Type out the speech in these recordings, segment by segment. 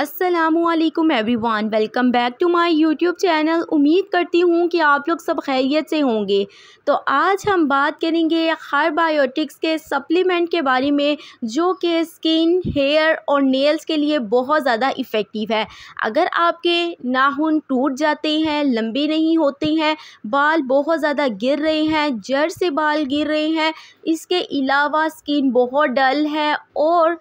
Aslam everyone welcome back to my YouTube channel उम्मीद करती हूँ कि आप लोग सब खैरियत से होंगे तो आज हम बात करेंगे हर बायोटिक्स के सप्लीमेंट के बारे में जो कि स्किन हेयर और नेल्स के लिए बहुत ज़्यादा इफ़ेक्टिव है अगर आपके नाखून टूट जाते हैं लंबे नहीं होते हैं बाल बहुत ज़्यादा गिर रहे हैं जड़ से बाल गिर रहे हैं इसके अलावा स्किन बहुत डल है और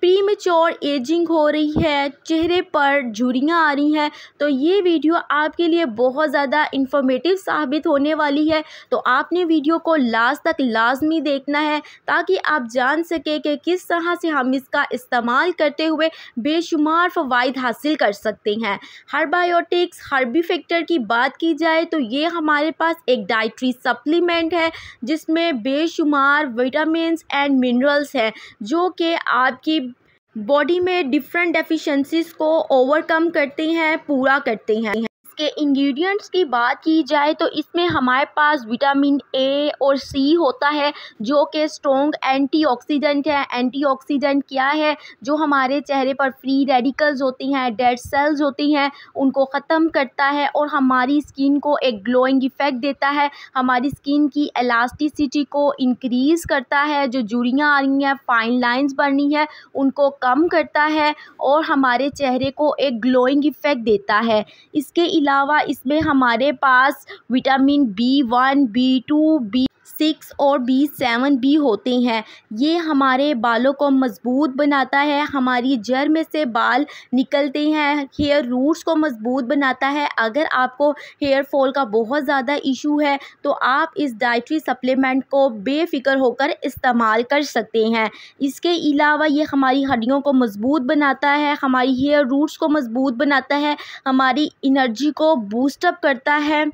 प्रीमेच्योर एजिंग हो रही है चेहरे पर झुरियाँ आ रही हैं तो ये वीडियो आपके लिए बहुत ज़्यादा इन्फॉर्मेटिव साबित होने वाली है तो आपने वीडियो को लास्ट तक लाजमी देखना है ताकि आप जान सकें कि किस तरह से हम इसका इस्तेमाल करते हुए बेशुमार फ़वाद हासिल कर सकते हैं हर्बायोटिक्स हर्बी फैक्टर की बात की जाए तो ये हमारे पास एक डाइट्री सप्लीमेंट है जिसमें बेशुमार विटामस एंड मिनरल्स हैं जो कि आपकी बॉडी में डिफरेंट डेफिशिएंसीज को ओवरकम करती हैं पूरा करती हैं इसके इंग्रेडिएंट्स की बात की जाए तो इसमें हमारे पास विटामिन ए और सी होता है जो कि स्ट्रॉन्ग एंटीऑक्सीडेंट है एंटीऑक्सीडेंट क्या है जो हमारे चेहरे पर फ्री रेडिकल्स होती हैं डेड सेल्स होती हैं उनको ख़त्म करता है और हमारी स्किन को एक ग्लोइंग इफ़ेक्ट देता है हमारी स्किन की एलास्टिसिटी को इंक्रीज़ करता है जो जुड़ियाँ आ रही हैं फाइन लाइन्स बढ़नी है उनको कम करता है और हमारे चेहरे को एक ग्लोइंग इफ़ेक्ट देता है इसके अलावा इसमें हमारे पास vitamin B one B two B six और बी सेवन भी होते हैं ये हमारे बालों को मज़बूत बनाता है हमारी जड़ में से बाल निकलते हैं हेयर रूट्स को मज़बूत बनाता है अगर आपको हेयर फॉल का बहुत ज़्यादा इशू है तो आप इस डाइट्री सप्लीमेंट को बेफिक्र होकर इस्तेमाल कर सकते हैं इसके अलावा ये हमारी हड्डियों को मज़बूत बनाता है हमारी हेयर रूट्स को मज़बूत बनाता है हमारी इनर्जी को बूस्टअप करता है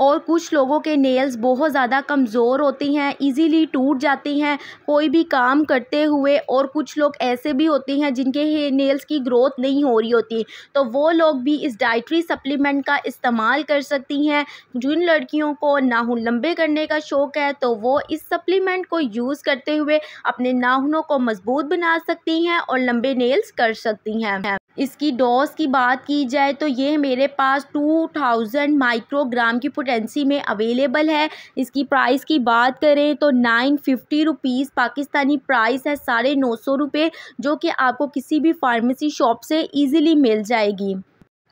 और कुछ लोगों के नेल्स बहुत ज़्यादा कमज़ोर होती हैं इजीली टूट जाती हैं कोई भी काम करते हुए और कुछ लोग ऐसे भी होते हैं जिनके नेल्स की ग्रोथ नहीं हो रही होती तो वो लोग भी इस डाइट्री सप्लीमेंट का इस्तेमाल कर सकती हैं जिन लड़कियों को नाहुन लंबे करने का शौक़ है तो वो इस सप्लीमेंट को यूज़ करते हुए अपने नाहनों को मज़बूत बना सकती हैं और लंबे नेल्स कर सकती हैं इसकी डोज की बात की जाए तो ये मेरे पास टू थाउजेंड माइक्रोग्राम की करेंसी में अवेलेबल है इसकी प्राइस की बात करें तो nine fifty rupees Pakistani price है साढ़े नौ सौ रुपये जो कि आपको किसी भी फार्मेसी शॉप से ईज़िली मिल जाएगी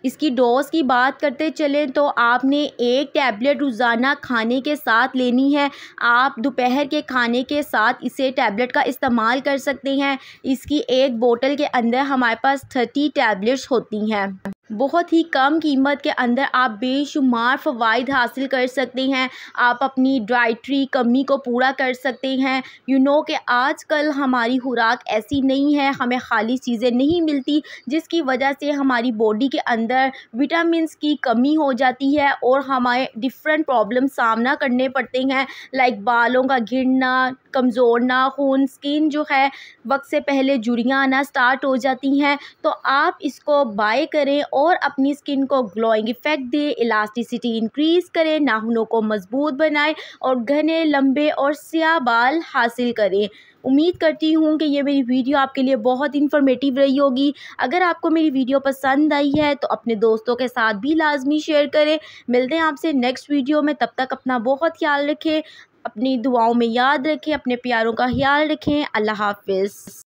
इसकी डोज की बात करते चलें तो आपने एक टैबलेट रोज़ाना खाने के साथ लेनी है आप दोपहर के खाने के साथ इसे टैबलेट का इस्तेमाल कर सकते हैं इसकी एक बोतल के अंदर हमारे पास थर्टी टैबलेट्स होती हैं बहुत ही कम कीमत के अंदर आप बेशुमार फ़वाद हासिल कर सकते हैं आप अपनी डाइट्री कमी को पूरा कर सकते हैं यू नो कि आज कल हमारी खुराक ऐसी नहीं है हमें खाली चीज़ें नहीं मिलती जिसकी वजह से हमारी बॉडी के अंदर विटामिन की कमी हो जाती है और हमारे डिफरेंट प्रॉब्लम सामना करने पड़ते हैं लाइक बालों का कमज़ोर कमज़ोरना खून स्किन जो है वक्त से पहले जुड़ियाँ आना स्टार्ट हो जाती हैं तो आप इसको बाय करें और अपनी स्किन को ग्लोइंग इफेक्ट दे इलास्टिसिटी इंक्रीज़ करें नाखूनों को मजबूत बनाए और घने लंबे और स्याह बाल हासिल करें उम्मीद करती हूँ कि ये मेरी वीडियो आपके लिए बहुत इन्फॉर्मेटिव रही होगी अगर आपको मेरी वीडियो पसंद आई है तो अपने दोस्तों के साथ भी लाजमी शेयर करें मिलते हैं आपसे नेक्स्ट वीडियो में तब तक अपना बहुत ख्याल रखें अपनी दुआओं में याद रखें अपने प्यारों का ख्याल रखें अल्लाह हाफिज़